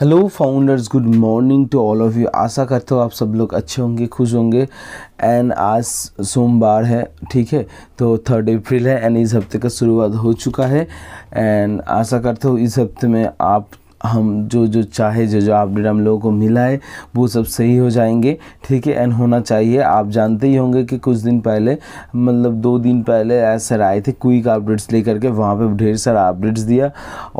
hello founders good morning to all of you आशा करते हो आप सब लोग अच्छे होंगे खुश होंगे एंड आज सोमवार है ठीक है तो थर्ड अप्रैल है एंड इस हफ्ते का शुरुआत हो चुका है एंड आशा करते हो इस हफ्ते में आप हम जो जो चाहे जो जो अपडेट हम लोगों को मिला है वो सब सही हो जाएंगे ठीक है एंड होना चाहिए आप जानते ही होंगे कि कुछ दिन पहले मतलब दो दिन पहले ऐसा आए थे क्विक अपडेट्स लेकर के वहाँ पे ढेर सारा अपडेट्स दिया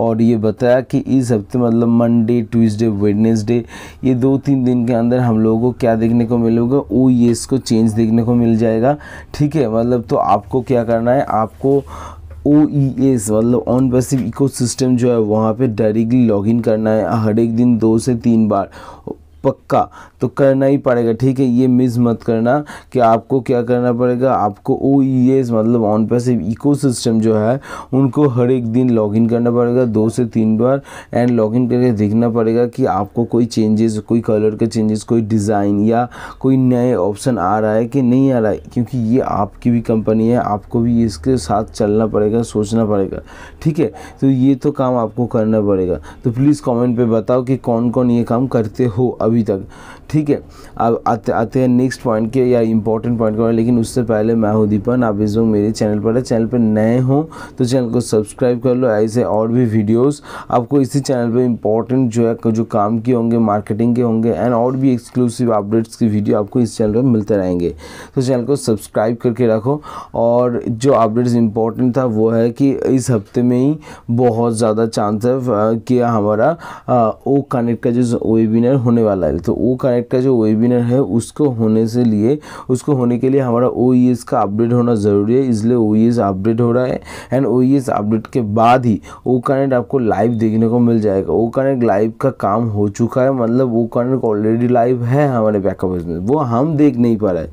और ये बताया कि इस हफ्ते मतलब मंडे ट्यूसडे वेडनेसडे ये दो तीन दिन के अंदर हम लोगों को क्या देखने को मिलेगा ओ e को चेंज देखने को मिल जाएगा ठीक है मतलब तो आपको क्या करना है आपको ओ ई एस मतलब ऑन पैसिव सिस्टम जो है वहाँ पे डायरेक्टली लॉगिन करना है हर एक दिन दो से तीन बार पक्का तो करना ही पड़ेगा ठीक है ये मिस मत करना कि आपको क्या करना पड़ेगा आपको ओ e मतलब ऑन पैसिव इकोसिस्टम जो है उनको हर एक दिन लॉगिन करना पड़ेगा दो से तीन बार एंड लॉगिन करके देखना पड़ेगा कि आपको कोई चेंजेस कोई कलर के चेंजेस कोई डिज़ाइन या कोई नए ऑप्शन आ रहा है कि नहीं आ रहा है क्योंकि ये आपकी भी कंपनी है आपको भी इसके साथ चलना पड़ेगा सोचना पड़ेगा ठीक है तो ये तो काम आपको करना पड़ेगा तो प्लीज़ कॉमेंट पर बताओ कि कौन कौन ये काम करते हो अब 浴びた ठीक है अब आते आते हैं नेक्स्ट पॉइंट के या इंपॉर्टेंट पॉइंट के लेकिन उससे पहले मैं हूँ दीपन आप इस वक्त मेरे चैनल पर है चैनल पर नए हों तो चैनल को सब्सक्राइब कर लो ऐसे और भी वीडियोस आपको इसी चैनल पे इंपॉर्टेंट जो है जो काम के होंगे मार्केटिंग के होंगे एंड और भी एक्सक्लूसिव अपडेट्स की वीडियो आपको इस चैनल पर मिलते रहेंगे तो चैनल को सब्सक्राइब करके रखो और जो अपडेट्स इंपॉर्टेंट था वो है कि इस हफ्ते में ही बहुत ज़्यादा चांस है कि हमारा ओ कनेक्ट का जो वेबिनार होने वाला है तो ओ कनेक्ट नाइट का जो वेबिनार है उसको होने से लिए उसको होने के लिए हमारा ओ e का अपडेट होना ज़रूरी है इसलिए ओ अपडेट e हो रहा है एंड ओ अपडेट के बाद ही ओ कनेक्ट आपको लाइव देखने को मिल जाएगा ओ कनेक्ट लाइव का काम हो चुका है मतलब वो कनेक्ट ऑलरेडी लाइव है हमारे बैकअप में वो हम देख नहीं पा रहे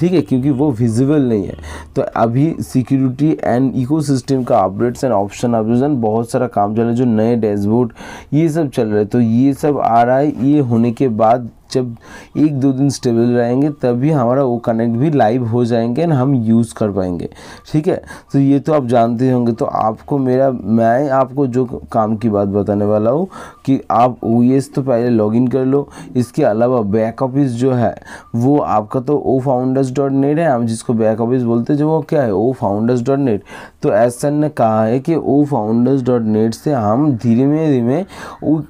ठीक है क्योंकि वो विजिबल नहीं है तो अभी सिक्योरिटी एंड इको का अपडेट्स एंड ऑप्शन अपडेट बहुत सारा काम चल रहा है जो नए डैशबोर्ड ये सब चल रहा है तो ये सब आ रहा है ये होने के बाद जब एक दो दिन स्टेबल रहेंगे तभी हमारा वो कनेक्ट भी लाइव हो जाएंगे एंड हम यूज़ कर पाएंगे ठीक है तो ये तो आप जानते होंगे तो आपको मेरा मैं आपको जो काम की बात बताने वाला हूँ कि आप ओ e तो पहले लॉग कर लो इसके अलावा बैक ऑफिस जो है वो आपका तो ओ फाउंडर्स डॉट नेट है हम जिसको बैक ऑफिस बोलते जो वो क्या है ओ फाउंडर्स डॉट नेट तो एस सर ने कहा है कि ओ फाउंडर्स डॉट नेट से हम धीरे धीरे में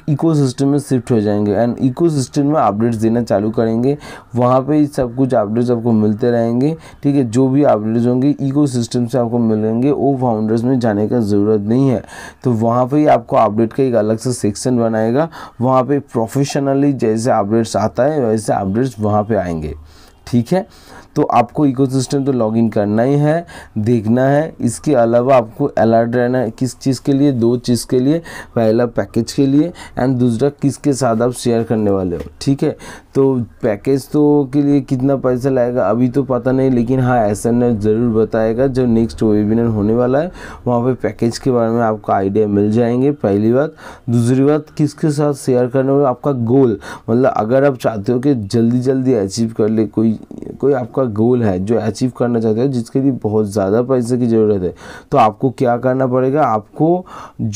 इको सिस्टम में शिफ्ट हो जाएंगे एंड इको सिस्टम में अपडेट अपडेट्स देना चालू करेंगे वहाँ पे सब कुछ अपडेट्स आपको मिलते रहेंगे ठीक है जो भी अपडेट्स होंगे इको से आपको मिलेंगे वो फाउंडर्स में जाने का ज़रूरत नहीं है तो वहाँ पर ही आपको अपडेट का एक अलग सा सेक्शन बनाएगा वहाँ पर प्रोफेशनली जैसे अपडेट्स आता है वैसे अपडेट्स वहाँ पर आएंगे ठीक है तो आपको इकोसिस्टम तो लॉगिन करना ही है देखना है इसके अलावा आपको अलर्ट रहना है किस चीज़ के लिए दो चीज़ के लिए पहला पैकेज के लिए एंड दूसरा किसके साथ आप शेयर करने वाले हो ठीक है तो पैकेज तो के लिए कितना पैसा लगेगा अभी तो पता नहीं लेकिन हाँ ऐसा ज़रूर बताएगा जो नेक्स्ट वेबिनार होने वाला है वहाँ पे पैकेज के बारे में आपको आइडिया मिल जाएंगे पहली बात दूसरी बात किसके साथ शेयर करने वाले आपका गोल मतलब अगर आप चाहते हो कि जल्दी जल्दी अचीव कर ले कोई कोई आपका गोल है जो अचीव करना चाहते हो जिसके लिए बहुत ज़्यादा पैसे की ज़रूरत है तो आपको क्या करना पड़ेगा आपको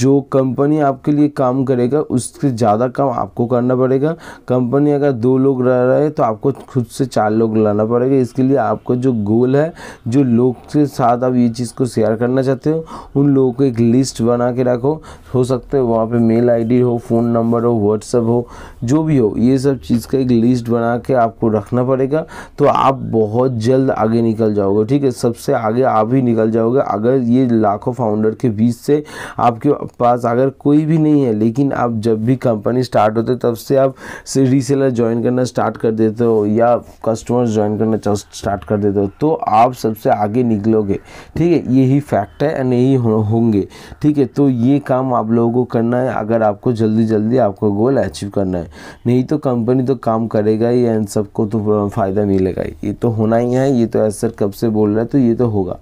जो कंपनी आपके लिए काम करेगा उससे ज़्यादा काम आपको करना पड़ेगा कंपनी अगर दो लोग रह रहे हैं तो आपको खुद से चार लोग लाना पड़ेगा इसके लिए आपका जो गोल है जो लोग के साथ आप ये चीज़ को शेयर करना चाहते हो उन लोगों को एक लिस्ट बना के रखो हो सकता है वहाँ पे मेल आईडी हो फ़ोन नंबर हो व्हाट्सअप हो जो भी हो ये सब चीज़ का एक लिस्ट बना के आपको रखना पड़ेगा तो आप आप बहुत जल्द आगे निकल जाओगे ठीक है सबसे आगे आप ही निकल जाओगे अगर ये लाखों फाउंडर के बीच से आपके पास अगर कोई भी नहीं है लेकिन आप जब भी कंपनी स्टार्ट होते तब से आप रीसेलर ज्वाइन करना स्टार्ट कर देते हो या कस्टमर्स ज्वाइन करना स्टार्ट कर देते हो तो आप सबसे आगे निकलोगे ठीक है यही फैक्ट है एंड यही होंगे ठीक है तो ये काम आप लोगों को करना है अगर आपको जल्दी जल्दी आपको गोल अचीव करना है नहीं तो कंपनी तो काम करेगा ही एंड सबको तो फ़ायदा मिलेगा ही ये तो होना ही है ये तो ऐसा सर कब से बोल रहे है तो ये तो होगा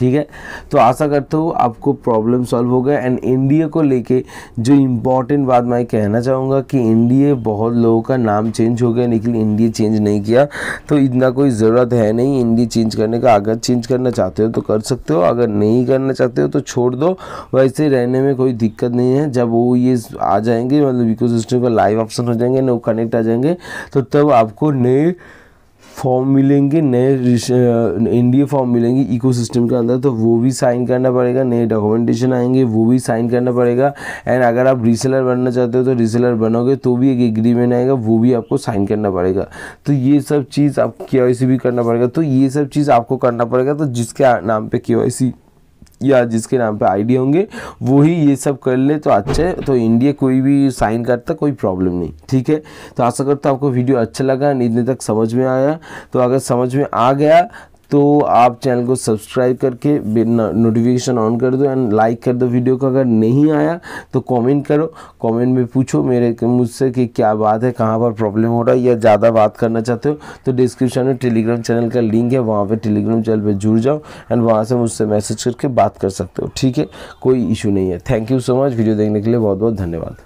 ठीक है तो आशा करता हूँ आपको प्रॉब्लम सॉल्व हो गया एंड इंडिया को लेके जो इम्पॉर्टेंट बात मैं कहना चाहूँगा कि इंडिया बहुत लोगों का नाम चेंज हो गया लेकिन इंडिया चेंज नहीं किया तो इतना कोई ज़रूरत है नहीं इंडिया चेंज करने का अगर चेंज करना चाहते हो तो कर सकते हो अगर नहीं करना चाहते हो तो छोड़ दो वैसे रहने में कोई दिक्कत नहीं है जब वो ये आ जाएंगे मतलब इको सिस्टम का लाइव ऑप्शन हो जाएंगे ना वो कनेक्ट आ जाएंगे तो तब आपको नए फॉर्म मिलेंगे नए ए फॉर्म मिलेंगे सिस्टम के अंदर तो वो भी साइन करना पड़ेगा नए डॉक्यूमेंटेशन आएंगे वो भी साइन करना पड़ेगा एंड अगर आप रीसेलर बनना चाहते हो तो रीसेलर बनोगे तो भी एक एग्रीमेंट आएगा वो भी आपको साइन करना पड़ेगा तो ये सब चीज़ आप के भी करना पड़ेगा तो ये सब चीज़ आपको करना पड़ेगा तो जिसके नाम पर के या जिसके नाम पे आईडी होंगे वो ही ये सब कर ले तो अच्छा है तो इंडिया कोई भी साइन करता कोई प्रॉब्लम नहीं ठीक है तो आशा करता हूँ आपको वीडियो अच्छा लगा नींद तक समझ में आया तो अगर समझ में आ गया तो आप चैनल को सब्सक्राइब करके नोटिफिकेशन ऑन कर दो एंड लाइक कर दो वीडियो को अगर नहीं आया तो कमेंट करो कमेंट में पूछो मेरे मुझसे कि क्या बात है कहाँ पर प्रॉब्लम हो रहा है या ज़्यादा बात करना चाहते हो तो डिस्क्रिप्शन में टेलीग्राम चैनल का लिंक है वहाँ पर टेलीग्राम चैनल पर जुड़ जाओ एंड वहाँ से मुझसे मैसेज करके बात कर सकते हो ठीक है कोई इशू नहीं है thank you so much video देखने के लिए बहुत बहुत धन्यवाद